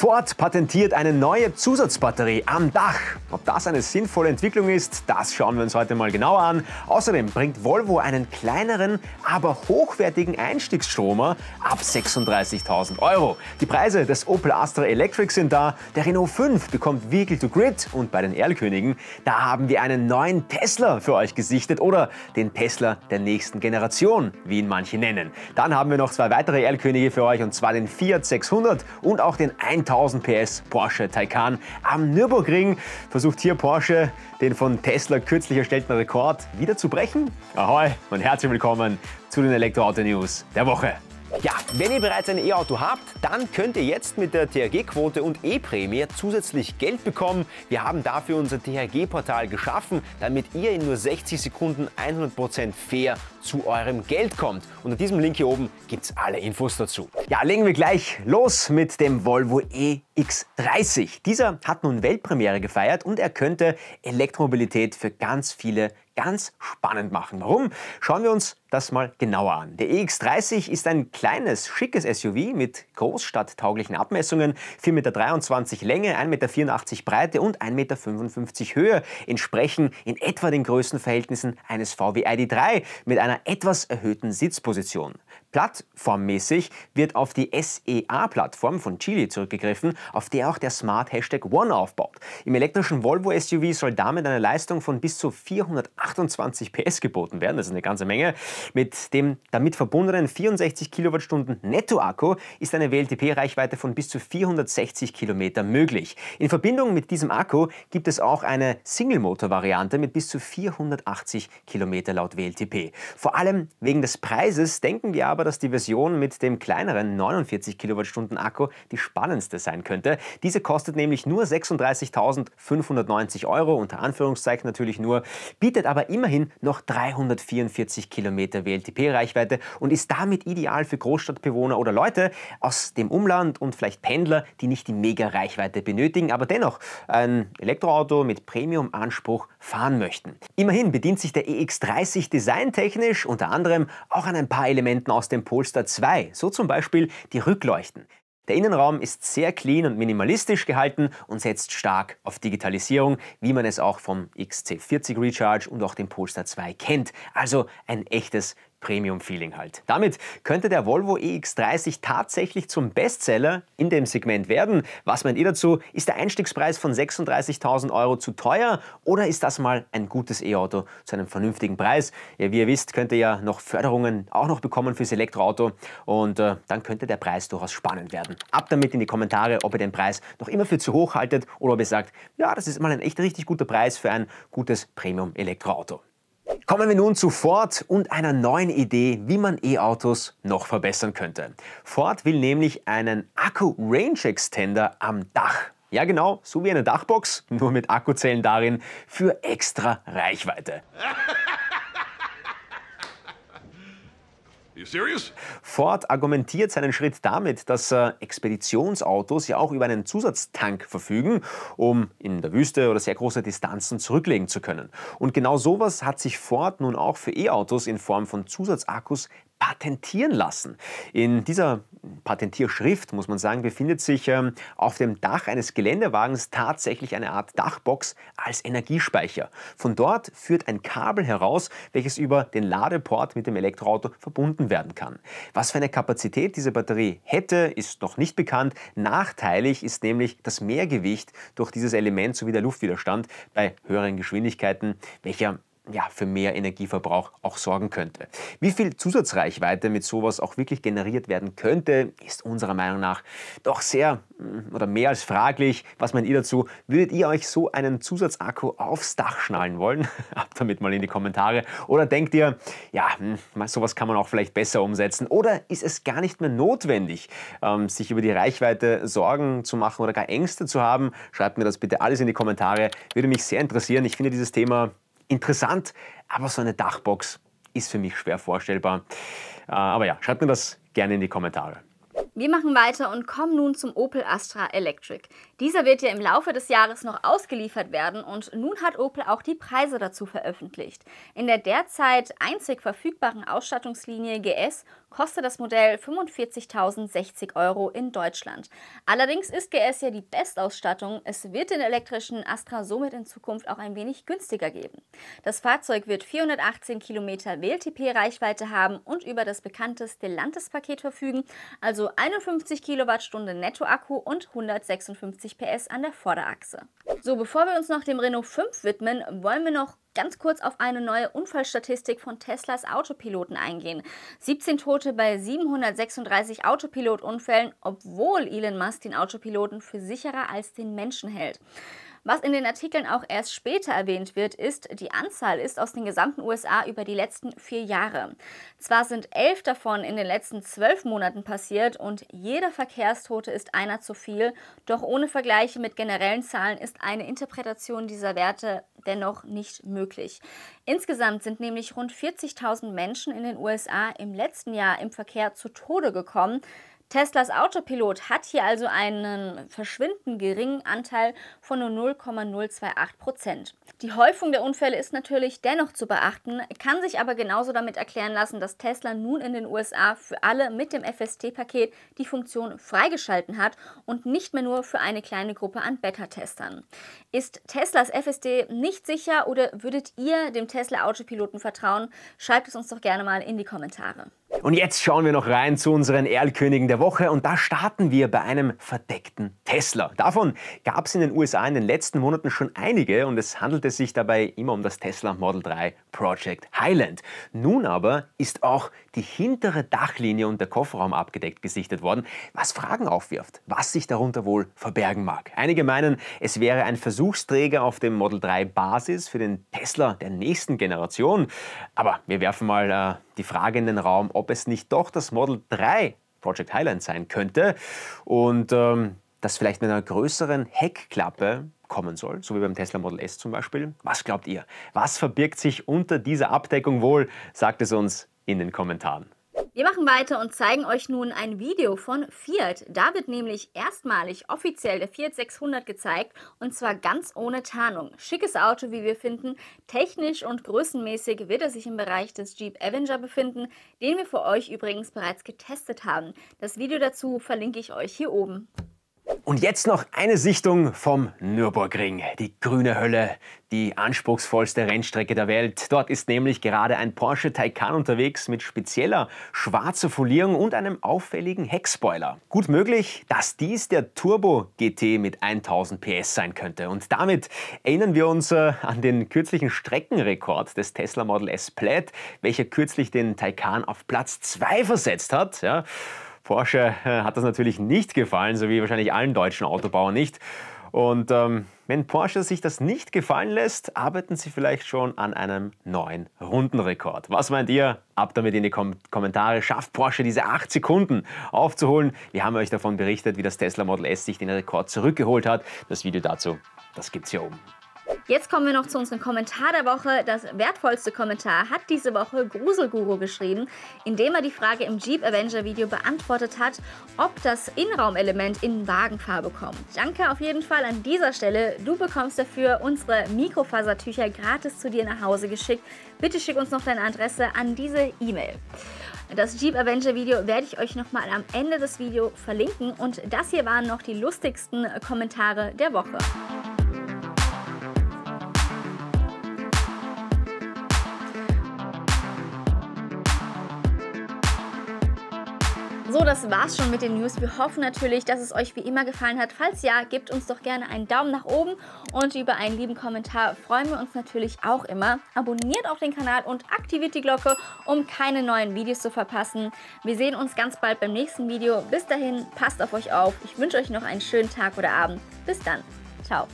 Ford patentiert eine neue Zusatzbatterie am Dach. Ob das eine sinnvolle Entwicklung ist, das schauen wir uns heute mal genauer an. Außerdem bringt Volvo einen kleineren, aber hochwertigen Einstiegsstromer ab 36.000 Euro. Die Preise des Opel Astra Electric sind da, der Renault 5 bekommt Vehicle to Grid und bei den Erlkönigen, da haben wir einen neuen Tesla für euch gesichtet oder den Tesla der nächsten Generation, wie ihn manche nennen. Dann haben wir noch zwei weitere Erlkönige für euch und zwar den Fiat 600 und auch den 1000 1000 PS Porsche Taycan am Nürburgring. Versucht hier Porsche den von Tesla kürzlich erstellten Rekord wieder zu brechen? Ahoi und herzlich willkommen zu den Elektroauto News der Woche. Ja, wenn ihr bereits ein E-Auto habt, dann könnt ihr jetzt mit der THG-Quote und E-Prämie zusätzlich Geld bekommen. Wir haben dafür unser THG-Portal geschaffen, damit ihr in nur 60 Sekunden 100% fair zu eurem Geld kommt. Unter diesem Link hier oben gibt es alle Infos dazu. Ja, legen wir gleich los mit dem Volvo EX30. Dieser hat nun Weltpremiere gefeiert und er könnte Elektromobilität für ganz viele ganz spannend machen. Warum? Schauen wir uns das mal genauer an. Der EX30 ist ein kleines, schickes SUV mit großstadttauglichen Abmessungen, 4,23 Meter Länge, 1,84 Meter Breite und 1,55 Meter Höhe, entsprechen in etwa den Größenverhältnissen eines VW ID3 mit einer etwas erhöhten Sitzposition. Plattformmäßig wird auf die SEA-Plattform von Chile zurückgegriffen, auf der auch der Smart Hashtag One aufbaut. Im elektrischen Volvo SUV soll damit eine Leistung von bis zu 428 PS geboten werden, das ist eine ganze Menge. Mit dem damit verbundenen 64 Kilowattstunden Netto-Akku ist eine WLTP-Reichweite von bis zu 460 Kilometer möglich. In Verbindung mit diesem Akku gibt es auch eine Single-Motor-Variante mit bis zu 480 Kilometer laut WLTP. Vor allem wegen des Preises denken wir aber, aber, dass die Version mit dem kleineren 49 Kilowattstunden Akku die spannendste sein könnte. Diese kostet nämlich nur 36.590 Euro, unter Anführungszeichen natürlich nur, bietet aber immerhin noch 344 Kilometer WLTP-Reichweite und ist damit ideal für Großstadtbewohner oder Leute aus dem Umland und vielleicht Pendler, die nicht die Mega-Reichweite benötigen, aber dennoch ein Elektroauto mit Premium-Anspruch fahren möchten. Immerhin bedient sich der EX30 designtechnisch unter anderem auch an ein paar Elementen aus aus dem Polestar 2, so zum Beispiel die Rückleuchten. Der Innenraum ist sehr clean und minimalistisch gehalten und setzt stark auf Digitalisierung, wie man es auch vom XC40 Recharge und auch dem Polestar 2 kennt. Also ein echtes Premium-Feeling halt. Damit könnte der Volvo EX30 tatsächlich zum Bestseller in dem Segment werden. Was meint ihr dazu? Ist der Einstiegspreis von 36.000 Euro zu teuer oder ist das mal ein gutes E-Auto zu einem vernünftigen Preis? Ja, wie ihr wisst, könnt ihr ja noch Förderungen auch noch bekommen fürs Elektroauto und äh, dann könnte der Preis durchaus spannend werden. Ab damit in die Kommentare, ob ihr den Preis noch immer für zu hoch haltet oder ob ihr sagt, ja, das ist mal ein echt richtig guter Preis für ein gutes Premium-Elektroauto. Kommen wir nun zu Ford und einer neuen Idee, wie man E-Autos noch verbessern könnte. Ford will nämlich einen Akku-Range-Extender am Dach ja genau, so wie eine Dachbox, nur mit Akkuzellen darin für extra Reichweite. Ford argumentiert seinen Schritt damit, dass äh, Expeditionsautos ja auch über einen Zusatztank verfügen, um in der Wüste oder sehr große Distanzen zurücklegen zu können. Und genau sowas hat sich Ford nun auch für E-Autos in Form von Zusatzakkus patentieren lassen. In dieser Patentierschrift, muss man sagen, befindet sich ähm, auf dem Dach eines Geländewagens tatsächlich eine Art Dachbox als Energiespeicher. Von dort führt ein Kabel heraus, welches über den Ladeport mit dem Elektroauto verbunden werden kann. Was für eine Kapazität diese Batterie hätte, ist noch nicht bekannt. Nachteilig ist nämlich das Mehrgewicht durch dieses Element sowie der Luftwiderstand bei höheren Geschwindigkeiten, welcher ja, für mehr Energieverbrauch auch sorgen könnte. Wie viel Zusatzreichweite mit sowas auch wirklich generiert werden könnte, ist unserer Meinung nach doch sehr mm, oder mehr als fraglich. Was meint ihr dazu? Würdet ihr euch so einen Zusatzakku aufs Dach schnallen wollen? Ab damit mal in die Kommentare. Oder denkt ihr, ja, hm, sowas kann man auch vielleicht besser umsetzen? Oder ist es gar nicht mehr notwendig, ähm, sich über die Reichweite Sorgen zu machen oder gar Ängste zu haben? Schreibt mir das bitte alles in die Kommentare. Würde mich sehr interessieren. Ich finde dieses Thema interessant, aber so eine Dachbox ist für mich schwer vorstellbar. Äh, aber ja, schreibt mir das gerne in die Kommentare. Wir machen weiter und kommen nun zum Opel Astra Electric. Dieser wird ja im Laufe des Jahres noch ausgeliefert werden und nun hat Opel auch die Preise dazu veröffentlicht. In der derzeit einzig verfügbaren Ausstattungslinie GS kostet das Modell 45.060 Euro in Deutschland. Allerdings ist GS ja die Bestausstattung, es wird den elektrischen Astra somit in Zukunft auch ein wenig günstiger geben. Das Fahrzeug wird 418 Kilometer WLTP-Reichweite haben und über das bekannte Stellantis-Paket verfügen, also 51 Kilowattstunden Nettoakku und 156 PS an der Vorderachse. So, bevor wir uns noch dem Renault 5 widmen, wollen wir noch ganz kurz auf eine neue Unfallstatistik von Teslas Autopiloten eingehen. 17 Tote bei 736 Autopilotunfällen, obwohl Elon Musk den Autopiloten für sicherer als den Menschen hält. Was in den Artikeln auch erst später erwähnt wird, ist, die Anzahl ist aus den gesamten USA über die letzten vier Jahre. Zwar sind elf davon in den letzten zwölf Monaten passiert und jeder Verkehrstote ist einer zu viel, doch ohne Vergleiche mit generellen Zahlen ist eine Interpretation dieser Werte dennoch nicht möglich. Insgesamt sind nämlich rund 40.000 Menschen in den USA im letzten Jahr im Verkehr zu Tode gekommen. Teslas Autopilot hat hier also einen verschwindend geringen Anteil von nur 0,028 Prozent. Die Häufung der Unfälle ist natürlich dennoch zu beachten, kann sich aber genauso damit erklären lassen, dass Tesla nun in den USA für alle mit dem FST-Paket die Funktion freigeschalten hat und nicht mehr nur für eine kleine Gruppe an Beta-Testern. Ist Teslas FSD nicht sicher oder würdet ihr dem Tesla Autopiloten vertrauen? Schreibt es uns doch gerne mal in die Kommentare. Und jetzt schauen wir noch rein zu unseren Erlkönigen der der Woche und da starten wir bei einem verdeckten Tesla. Davon gab es in den USA in den letzten Monaten schon einige und es handelte sich dabei immer um das Tesla Model 3 Project Highland. Nun aber ist auch die hintere Dachlinie und der Kofferraum abgedeckt gesichtet worden, was Fragen aufwirft, was sich darunter wohl verbergen mag. Einige meinen, es wäre ein Versuchsträger auf dem Model 3 Basis für den Tesla der nächsten Generation. Aber wir werfen mal äh, die Frage in den Raum, ob es nicht doch das Model 3 Project Highland sein könnte und ähm, das vielleicht mit einer größeren Heckklappe kommen soll, so wie beim Tesla Model S zum Beispiel. Was glaubt ihr? Was verbirgt sich unter dieser Abdeckung wohl? Sagt es uns in den Kommentaren. Wir machen weiter und zeigen euch nun ein Video von Fiat. Da wird nämlich erstmalig offiziell der Fiat 600 gezeigt und zwar ganz ohne Tarnung. Schickes Auto, wie wir finden. Technisch und größenmäßig wird er sich im Bereich des Jeep Avenger befinden, den wir für euch übrigens bereits getestet haben. Das Video dazu verlinke ich euch hier oben. Und jetzt noch eine Sichtung vom Nürburgring, die grüne Hölle, die anspruchsvollste Rennstrecke der Welt. Dort ist nämlich gerade ein Porsche Taycan unterwegs mit spezieller schwarzer Folierung und einem auffälligen Heckspoiler. Gut möglich, dass dies der Turbo GT mit 1000 PS sein könnte. Und damit erinnern wir uns äh, an den kürzlichen Streckenrekord des Tesla Model S Plaid, welcher kürzlich den Taycan auf Platz 2 versetzt hat. Ja. Porsche äh, hat das natürlich nicht gefallen, so wie wahrscheinlich allen deutschen Autobauern nicht. Und ähm, wenn Porsche sich das nicht gefallen lässt, arbeiten sie vielleicht schon an einem neuen Rundenrekord. Was meint ihr? Ab damit in die Kom Kommentare. Schafft Porsche diese 8 Sekunden aufzuholen? Wir haben euch davon berichtet, wie das Tesla Model S sich den Rekord zurückgeholt hat. Das Video dazu, das gibt's hier oben. Jetzt kommen wir noch zu unserem Kommentar der Woche. Das wertvollste Kommentar hat diese Woche Gruselguru geschrieben, indem er die Frage im Jeep Avenger Video beantwortet hat, ob das Innenraumelement in Wagenfarbe kommt. Danke auf jeden Fall an dieser Stelle. Du bekommst dafür unsere Mikrofasertücher gratis zu dir nach Hause geschickt. Bitte schick uns noch deine Adresse an diese E-Mail. Das Jeep Avenger Video werde ich euch nochmal am Ende des Videos verlinken und das hier waren noch die lustigsten Kommentare der Woche. So, das war's schon mit den News. Wir hoffen natürlich, dass es euch wie immer gefallen hat. Falls ja, gebt uns doch gerne einen Daumen nach oben und über einen lieben Kommentar freuen wir uns natürlich auch immer. Abonniert auch den Kanal und aktiviert die Glocke, um keine neuen Videos zu verpassen. Wir sehen uns ganz bald beim nächsten Video. Bis dahin, passt auf euch auf. Ich wünsche euch noch einen schönen Tag oder Abend. Bis dann. Ciao.